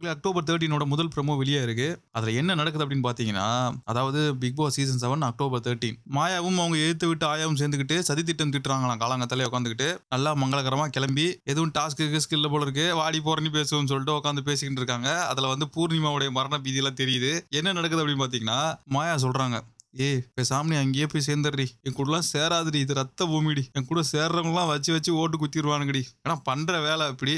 okay October தேர்ட்டினோட முதல் promo வெளியே இருக்கு அதில் என்ன நடக்குது அப்படின்னு பார்த்தீங்கன்னா அதாவது Bigg Boss season seven October thirteen மாயாவும் அவங்க எழுத்து விட்டு ஆயாவும் சேர்ந்துக்கிட்டு சதி திட்டம் திட்டுறாங்களாம் காலங்கத்தாலே உட்காந்துக்கிட்டு நல்லா மங்களகரமாக கிளம்பி எதுவும் டாஸ்க்கு ஸ்கில்ல போல இருக்கு வாடி போறேன்னு பேசுவோம் சொல்லிட்டு உட்காந்து பேசிக்கிட்டு இருக்காங்க அதில் வந்து பூர்ணிமாவுடைய மரண பீதியெல்லாம் தெரியுது என்ன நடக்குது அப்படின்னு பார்த்தீங்கன்னா மாயா சொல்கிறாங்க ஏ பேசாம சாமி அங்கேயே போய் சேர்ந்துடுறி என் கூடலாம் சேராதுடி இது ரத்த பூமிடி என் கூட சேர்றவங்களாம் வச்சு வச்சு ஓட்டு குத்திடுவானுங்கடி ஏன்னா பண்ற வேலை அப்படி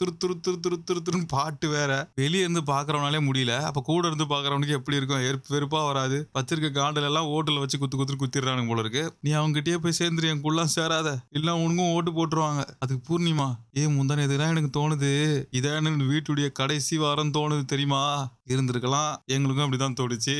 துரு துரு துரு துரு துரு துருன்னு பாட்டு வேற வெளியே இருந்து பாக்குறவனாலே முடியல அப்ப கூட இருந்து பாக்குறவனுக்கு எப்படி இருக்கும் எருப்பு வெறுப்பா வராது பத்திருக்க காண்டல் எல்லாம் ஓட்டுல வச்சு குத்து குத்து குத்திடுறானு போல இருக்கு நீ அவங்ககிட்டயே போய் சேர்ந்துரு என் குள்ளாம் சேராத இல்ல உனக்கும் ஓட்டு போட்டுருவாங்க அதுக்கு பூர்ணிமா ஏ முந்தான இதெல்லாம் எனக்கு தோணுது இதான் வீட்டுடைய கடைசி வாரம் தோணுது தெரியுமா இருந்திருக்கலாம் எங்களுக்கும் அப்படிதான் தோணுச்சு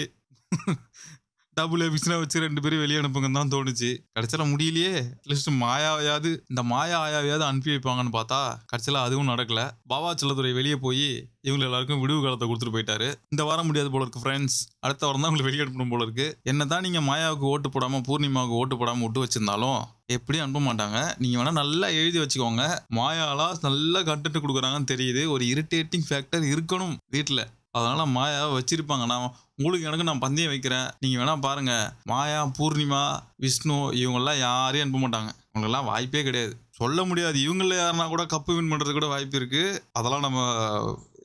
டபுள் எபிக்ஸ்னா வச்சு ரெண்டு பேரும் வெளியே அனுப்புங்க தான் தோணுச்சு கடைசியில முடியலையே அட்லீஸ்ட் மாயாவையாவது இந்த மாயா ஆயாவையாவது அனுப்பி வைப்பாங்கன்னு பார்த்தா கடைசியில் அதுவும் நடக்கல பாபா செல்லத்துறை வெளியே போய் இவங்க எல்லாருக்கும் விடுவு காலத்தை கொடுத்துட்டு போயிட்டாரு இந்த வாரம் முடியாது போல இருக்கு ஃப்ரெண்ட்ஸ் அடுத்த வாரம் தான் உங்களுக்கு வெளியே அனுப்பணும் போல இருக்கு என்ன தான் நீங்கள் மாயாவுக்கு ஓட்டு போடாமல் பூர்ணிமாவுக்கு ஓட்டு போடாமல் விட்டு வச்சிருந்தாலும் எப்படியும் அனுப்ப மாட்டாங்க நீங்கள் வேணால் நல்லா எழுதி வச்சுக்கோங்க மாயாலாம் நல்லா கண்டென்ட் கொடுக்குறாங்கன்னு தெரியுது ஒரு இரிட்டேட்டிங் ஃபேக்டர் இருக்கணும் வீட்டில் அதனால் மாயா வச்சிருப்பாங்க நான் உங்களுக்கு எனக்கு நான் பந்தயம் வைக்கிறேன் நீங்கள் வேணால் பாருங்கள் மாயா பூர்ணிமா விஷ்ணு இவங்கெல்லாம் யாரையும் அனுப்ப மாட்டாங்க அவங்களுக்கெல்லாம் வாய்ப்பே கிடையாது சொல்ல முடியாது இவங்கள யாருன்னா கூட கப்பு வின் பண்ணுறது கூட வாய்ப்பு இருக்குது அதெல்லாம் நம்ம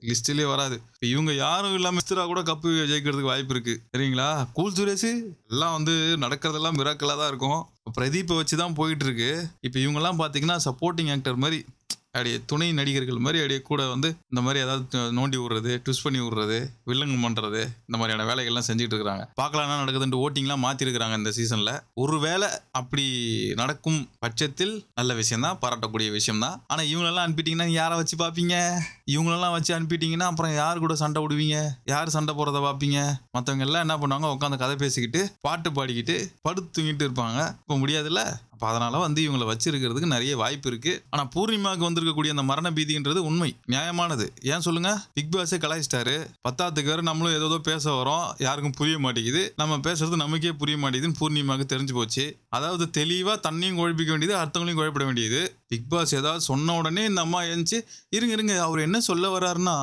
லிஸ்ட்லயே வராது இப்போ இவங்க யாரும் இல்லாமல் மிஸ்டரா கூட கப்பு ஜெயிக்கிறதுக்கு வாய்ப்பு இருக்கு சரிங்களா கூல் சுரேஷ் எல்லாம் வந்து நடக்கிறதெல்லாம் மிராக்கலா தான் இருக்கும் பிரதீப் வச்சு தான் போயிட்டு இருக்கு இப்போ இவங்கெல்லாம் பார்த்தீங்கன்னா சப்போர்ட்டிங் ஆக்டர் மாதிரி அப்படியே துணை நடிகர்கள் மாதிரி அப்படியே கூட வந்து இந்த மாதிரி ஏதாவது நோண்டி விடுறது ட்விஸ்ட் பண்ணி விடுறது வில்லங்கு பண்ணுறது இந்த மாதிரியான வேலைகள்லாம் செஞ்சுட்டு இருக்கிறாங்க பார்க்கலாம் என்ன நடக்குதுன்ட்டு ஓட்டிங்லாம் மாற்றிருக்கிறாங்க இந்த சீசனில் ஒருவேளை அப்படி நடக்கும் பட்சத்தில் நல்ல விஷயம் தான் பாராட்டக்கூடிய விஷயம் தான் ஆனால் இவங்களெல்லாம் அனுப்பிட்டீங்கன்னா யாரை வச்சு பார்ப்பீங்க இவங்களெல்லாம் வச்சு அனுப்பிட்டீங்கன்னா அப்புறம் யார் கூட சண்டை விடுவீங்க யார் சண்டை போகிறத பார்ப்பீங்க மற்றவங்க எல்லாம் என்ன பண்ணுவாங்க உட்காந்து கதை பேசிக்கிட்டு பாட்டு பாடிக்கிட்டு படுத்து தூங்கிட்டு இருப்பாங்க இப்போ முடியாதுல்ல அப்போ அதனால் வந்து இவங்களை வச்சிருக்கிறதுக்கு நிறைய வாய்ப்பு இருக்குது ஆனால் பூர்ணிமாவுக்கு வந்திருக்கக்கூடிய அந்த மரண பீதின்றது உண்மை நியாயமானது ஏன் சொல்லுங்கள் பிக் பாஸே கலாய்ச்சிட்டாரு பத்தாத்துக்கு வேறு நம்மளும் ஏதோ பேச வரோம் யாருக்கும் புரிய மாட்டேங்குது நம்ம பேசுறது நமக்கே புரிய மாட்டேங்குதுன்னு பூர்ணிமாவுக்கு தெரிஞ்சு போச்சு அதாவது தெளிவாக தண்ணியும் குழப்பிக்க வேண்டியது அர்த்தங்களையும் குழப்பிட வேண்டியது பிக் பாஸ் ஏதாவது சொன்ன உடனே இந்த அம்மா எழுந்துச்சு இருங்க இருங்க அவர் என்ன சொல்ல வர்றாருன்னா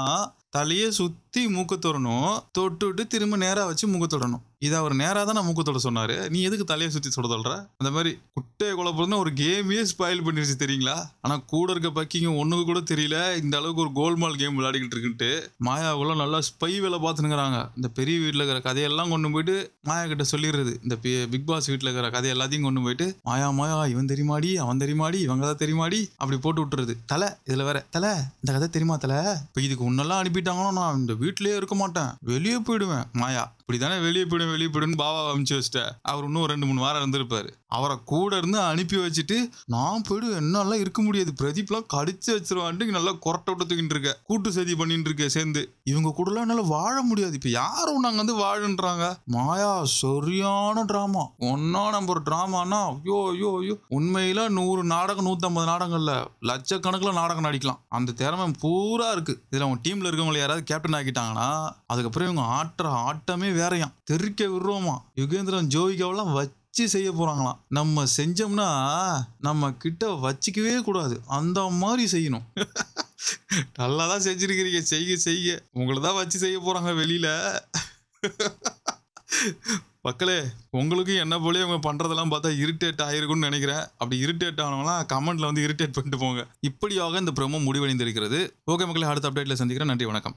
தலையை சுற்றி மூக்க தொடணும் விட்டு திரும்ப நேராக வச்சு மூக்க தொடணும் இதை அவர் நேராக தான் நான் மூக்கத்தோட சொன்னார் நீ எதுக்கு தலையை சுற்றி சுட சொல்கிற அந்த மாதிரி குட்டையை குழப்பம்னு ஒரு கேமே ஸ்பாயில் பண்ணிருச்சு தெரியுங்களா ஆனால் கூட இருக்க பக்கிங்க ஒன்றுக்கு கூட தெரியல இந்த அளவுக்கு ஒரு கோல்மால் கேம் விளையாடிக்கிட்டு இருக்குன்ட்டு மாயாவுக்குள்ள நல்லா ஸ்பை வேலை பார்த்துனுங்கிறாங்க இந்த பெரிய வீட்டில் இருக்கிற கதையெல்லாம் கொண்டு போயிட்டு மாயா கிட்ட சொல்லிடுறது இந்த பிக் பாஸ் வீட்டில் இருக்கிற கதை எல்லாத்தையும் கொண்டு போயிட்டு மாயா மாயா இவன் தெரியுமாடி அவன் தெரியுமாடி இவங்க தான் தெரியுமாடி அப்படி போட்டு விட்டுறது தலை இதில் வேற தலை இந்த கதை தெரியுமா தலை இப்போ இதுக்கு உன்னெல்லாம் அனுப்பிட்டாங்கன்னா நான் இந்த வீட்டிலேயே இருக்க மாட்டேன் வெளியே போயிடுவேன் மாயா இப்படி தானே வெளியே போயிடும் வெளியே போயிடும்னு பாபா அமிச்சு வச்சுட்டேன் அவர் இன்னும் ரெண்டு மூணு வாரம் இருந்திருப்பாரு அவரை கூட இருந்து அனுப்பி வச்சுட்டு நான் போய்டு என்னெல்லாம் இருக்க முடியாது பிரதீப்லாம் கடிச்சு வச்சிருவான்ட்டு நல்லா கொரட்டை விட்டுத்துக்கிட்டு இருக்க கூட்டு சதி பண்ணிட்டு இருக்க சேர்ந்து இவங்க கூடலாம் என்னால் வாழ முடியாது இப்போ யாரும் நாங்க வந்து வாழன்றாங்க மாயா சரியான ட்ராமா ஒன்னா ஒரு டிராமானா ஐயோ ஐயோ ஐயோ உண்மையில நூறு நாடகம் நூற்றம்பது நாடகங்கள்ல லட்சக்கணக்கில் நாடகம் நடிக்கலாம் அந்த திறமை பூரா இருக்கு இதில் அவங்க டீம்ல இருக்கவங்களை யாராவது கேப்டன் ஆக்கிட்டாங்கன்னா அதுக்கப்புறம் இவங்க ஆட்டுற ஆட்டமே வேறையாம் தெரிக்க விடுறோமா யுகேந்திரன் ஜோவிகாவெல்லாம் வச்சு வச்சு செய்ய போகிறாங்களாம் நம்ம செஞ்சோம்னா நம்ம கிட்ட வச்சுக்கவே கூடாது அந்த மாதிரி செய்யணும் நல்லா தான் செஞ்சுருக்கிறீங்க செய்ய செய்ய உங்களை தான் வச்சு செய்ய போகிறாங்க வெளியில் மக்களே உங்களுக்கும் என்ன போலே அவங்க பண்ணுறதெல்லாம் பார்த்தா இரிட்டேட் ஆயிருக்கும்னு நினைக்கிறேன் அப்படி இரிட்டேட் ஆனவங்களாம் கமெண்ட்டில் வந்து இரிட்டேட் பண்ணிட்டு போங்க இப்படியாக இந்த ப்ரோமோ முடிவடைந்திருக்கிறது ஓகே மக்களே அடுத்த அப்டேட்டில் சந்திக்கிறேன் நன்றி வணக்கம்